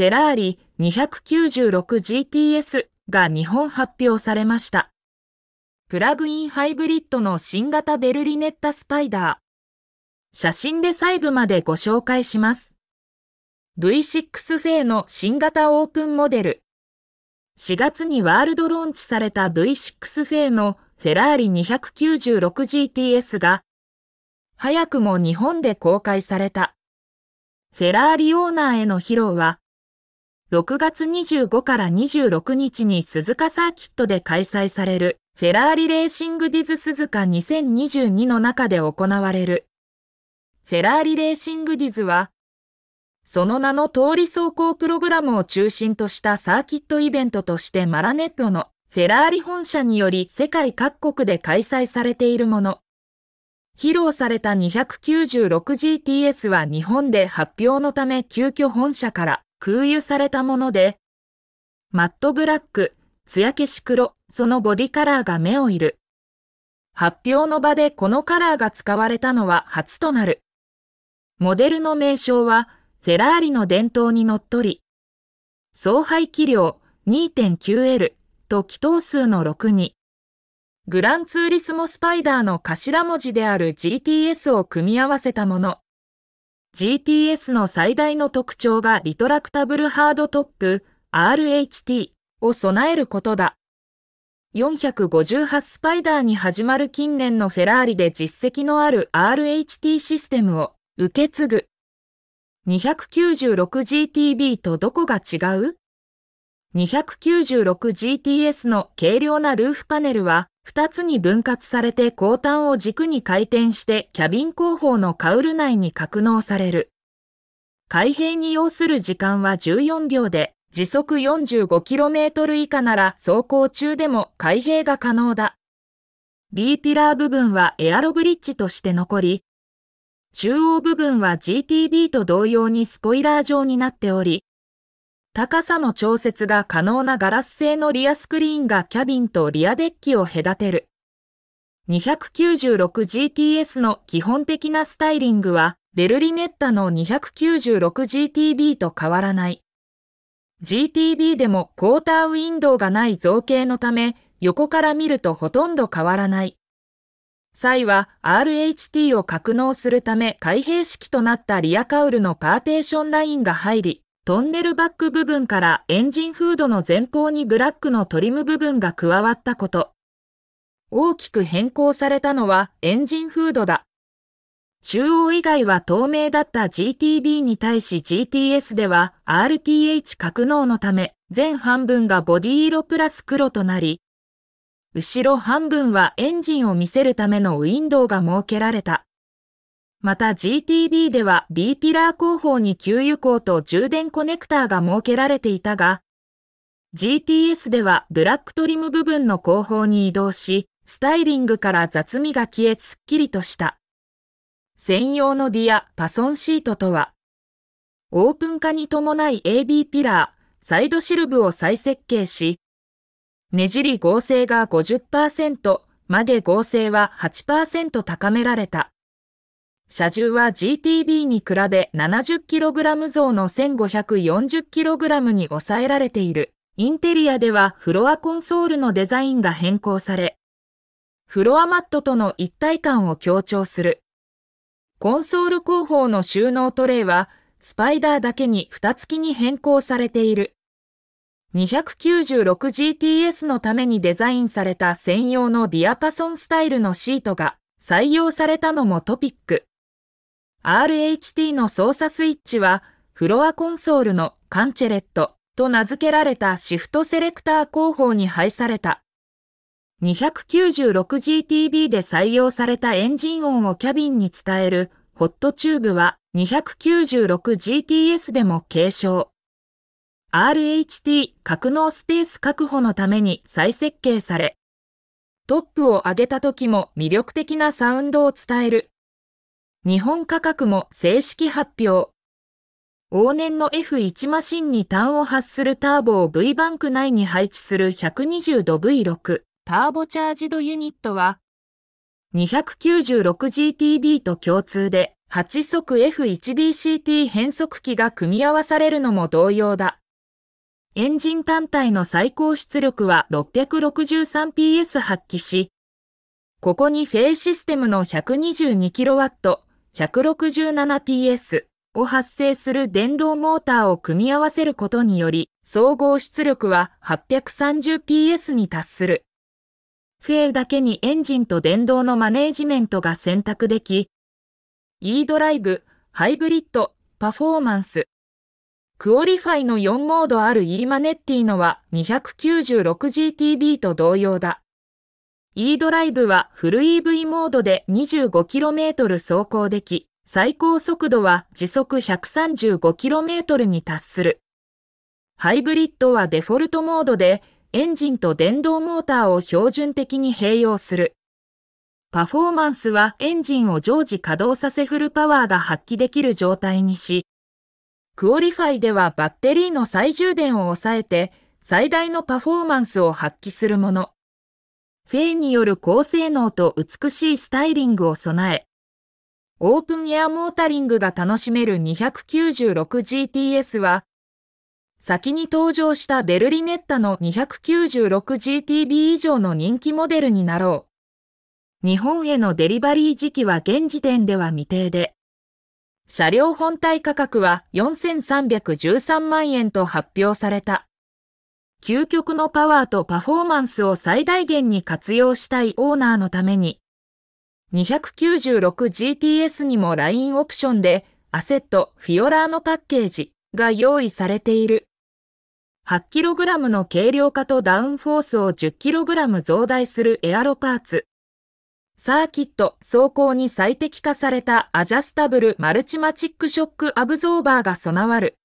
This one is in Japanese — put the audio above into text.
フェラーリ 296GTS が日本発表されました。プラグインハイブリッドの新型ベルリネッタスパイダー。写真で細部までご紹介します。V6 フェイの新型オープンモデル。4月にワールドローンチされた V6 フェイのフェラーリ 296GTS が、早くも日本で公開された。フェラーリオーナーへの披露は、6月25から26日に鈴鹿サーキットで開催されるフェラーリレーシングディズ鈴鹿2022の中で行われる。フェラーリレーシングディズは、その名の通り走行プログラムを中心としたサーキットイベントとしてマラネットのフェラーリ本社により世界各国で開催されているもの。披露された 296GTS は日本で発表のため急遽本社から空輸されたもので、マットブラック、や消し黒、そのボディカラーが目をいる。発表の場でこのカラーが使われたのは初となる。モデルの名称は、フェラーリの伝統にのっとり、総排気量 2.9L と気筒数の6に、グランツーリスモスパイダーの頭文字である GTS を組み合わせたもの。GTS の最大の特徴がリトラクタブルハードトップ RHT を備えることだ。458スパイダーに始まる近年のフェラーリで実績のある RHT システムを受け継ぐ。296GTB とどこが違う 296GTS の軽量なルーフパネルは2つに分割されて後端を軸に回転してキャビン後方のカウル内に格納される。開閉に要する時間は14秒で、時速 45km 以下なら走行中でも開閉が可能だ。B ピラー部分はエアロブリッジとして残り、中央部分は GTB と同様にスポイラー状になっており、高さの調節が可能なガラス製のリアスクリーンがキャビンとリアデッキを隔てる。296GTS の基本的なスタイリングは、ベルリネッタの 296GTB と変わらない。GTB でもクォーターウィンドウがない造形のため、横から見るとほとんど変わらない。際は RHT を格納するため開閉式となったリアカウルのパーテーションラインが入り、トンネルバック部分からエンジンフードの前方にブラックのトリム部分が加わったこと。大きく変更されたのはエンジンフードだ。中央以外は透明だった GTB に対し GTS では RTH 格納のため全半分がボディ色プラス黒となり、後ろ半分はエンジンを見せるためのウィンドウが設けられた。また GTD では B ピラー後方に給油口と充電コネクターが設けられていたが、GTS ではブラックトリム部分の後方に移動し、スタイリングから雑味が消えすっきりとした。専用のディア、パソンシートとは、オープン化に伴い AB ピラー、サイドシルブを再設計し、ねじり合成が50%まで合成は8%高められた。車重は GTB に比べ 70kg 増の 1540kg に抑えられている。インテリアではフロアコンソールのデザインが変更され、フロアマットとの一体感を強調する。コンソール後方の収納トレイは、スパイダーだけに蓋付きに変更されている。296GTS のためにデザインされた専用のディアパソンスタイルのシートが採用されたのもトピック。RHT の操作スイッチは、フロアコンソールのカンチェレットと名付けられたシフトセレクター後方に配された。296GTB で採用されたエンジン音をキャビンに伝えるホットチューブは 296GTS でも継承。RHT 格納スペース確保のために再設計され、トップを上げた時も魅力的なサウンドを伝える日本価格も正式発表。往年の F1 マシンに単を発するターボを V バンク内に配置する120度 V6 ターボチャージドユニットは 296GTD と共通で8速 F1DCT 変速機が組み合わされるのも同様だ。エンジン単体の最高出力は 663PS 発揮し、ここにフェイシステムの 122kW 167PS を発生する電動モーターを組み合わせることにより、総合出力は 830PS に達する。フェるだけにエンジンと電動のマネージメントが選択でき、e ドライブ、ハイブリッド、パフォーマンス。クオリファイの4モードある e マネッティのは 296GTB と同様だ。e ドライブはフル EV モードで 25km 走行でき、最高速度は時速 135km に達する。ハイブリッドはデフォルトモードでエンジンと電動モーターを標準的に併用する。パフォーマンスはエンジンを常時稼働させフルパワーが発揮できる状態にし、クオリファイではバッテリーの再充電を抑えて最大のパフォーマンスを発揮するもの。フェイによる高性能と美しいスタイリングを備え、オープンエアモータリングが楽しめる 296GTS は、先に登場したベルリネッタの 296GTB 以上の人気モデルになろう。日本へのデリバリー時期は現時点では未定で、車両本体価格は4313万円と発表された。究極のパワーとパフォーマンスを最大限に活用したいオーナーのために、296GTS にもラインオプションで、アセット、フィオラーのパッケージが用意されている。8kg の軽量化とダウンフォースを 10kg 増大するエアロパーツ。サーキット、走行に最適化されたアジャスタブルマルチマチックショックアブゾーバーが備わる。